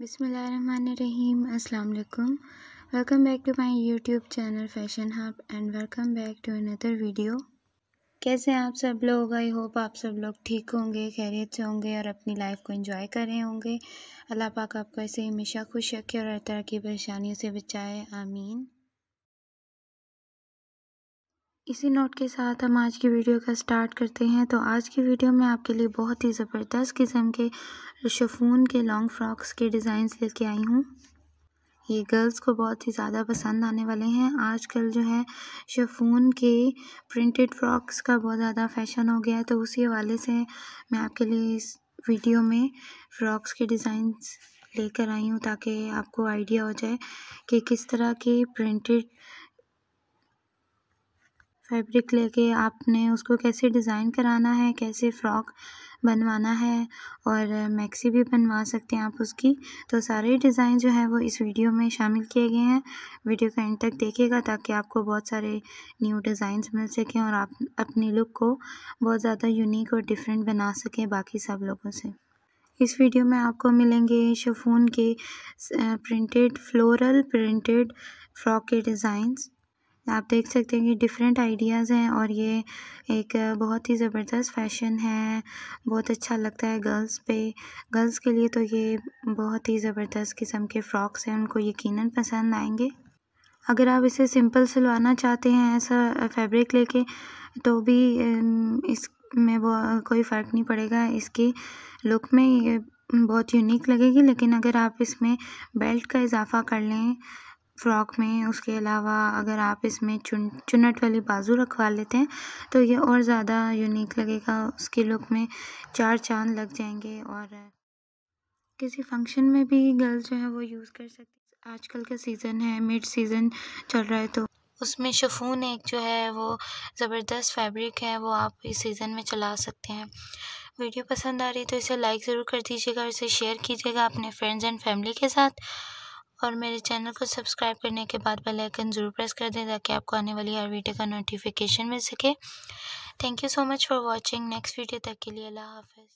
बिसमीम अल्लाम welcome back to my YouTube channel fashion hub and welcome back to another video कैसे आप सब लोग आई होप आप सब लोग ठीक होंगे खैरियत से होंगे और अपनी लाइफ को इंजॉय कर रहे होंगे अल्लाह पाक आपको ऐसे हमेशा खुश रखे और हर तरह की परेशानियों से बचाए आमीन इसी नोट के साथ हम आज की वीडियो का स्टार्ट करते हैं तो आज की वीडियो में आपके लिए बहुत ही ज़बरदस्त किस्म के शफून के लॉन्ग फ्रॉक्स के डिज़ाइंस लेके आई हूँ ये गर्ल्स को बहुत ही ज़्यादा पसंद आने वाले हैं आजकल जो है शफून के प्रिंटेड फ्रॉक्स का बहुत ज़्यादा फैशन हो गया है तो उसी हवाले से मैं आपके लिए इस वीडियो में फ्रॉक्स के डिज़ाइंस लेकर आई हूँ ताकि आपको आइडिया हो जाए कि किस तरह के प्रिंटेड फैब्रिक लेके आपने उसको कैसे डिज़ाइन कराना है कैसे फ़्रॉक बनवाना है और मैक्सी भी बनवा सकते हैं आप उसकी तो सारे डिज़ाइन जो है वो इस वीडियो में शामिल किए गए हैं वीडियो का एंड तक देखिएगा ताकि आपको बहुत सारे न्यू डिज़ाइंस मिल सकें और आप अपनी लुक को बहुत ज़्यादा यूनिक और डिफरेंट बना सकें बाकी सब लोगों से इस वीडियो में आपको मिलेंगे शफून के प्रिंटेड फ्लोरल प्रिंटेड फ्रॉक के डिज़ाइंस आप देख सकते हैं कि डिफरेंट आइडियाज़ हैं और ये एक बहुत ही ज़बरदस्त फैशन है बहुत अच्छा लगता है गर्ल्स पे गर्ल्स के लिए तो ये बहुत ही ज़बरदस्त किस्म के फ़्रॉक्स हैं उनको यकीनन पसंद आएंगे अगर आप इसे सिंपल सिलवाना चाहते हैं ऐसा फैब्रिक लेके तो भी इस में वो कोई फ़र्क नहीं पड़ेगा इसकी लुक में बहुत यूनिक लगेगी लेकिन अगर आप इसमें बेल्ट का इजाफ़ा कर लें फ्रॉक में उसके अलावा अगर आप इसमें चुन चुनट वाली बाजू रखवा लेते हैं तो ये और ज़्यादा यूनिक लगेगा उसके लुक में चार चांद लग जाएंगे और किसी फंक्शन में भी गर्ल्स जो है वो यूज़ कर सकती आजकल का सीज़न है मिड सीज़न चल रहा है तो उसमें शफून एक जो है वो ज़बरदस्त फैब्रिक है वो आप इस सीज़न में चला सकते हैं वीडियो पसंद आ रही है तो इसे लाइक ज़रूर कर दीजिएगा और इसे शेयर कीजिएगा अपने फ्रेंड्स एंड फैमिली के साथ और मेरे चैनल को सब्सक्राइब करने के बाद बेल आइकन ज़रूर प्रेस कर दें ताकि आपको आने वाली हर वीडियो का नोटिफिकेशन मिल सके thank you so much for watching next video तक के लिए अल्लाह हाफिज़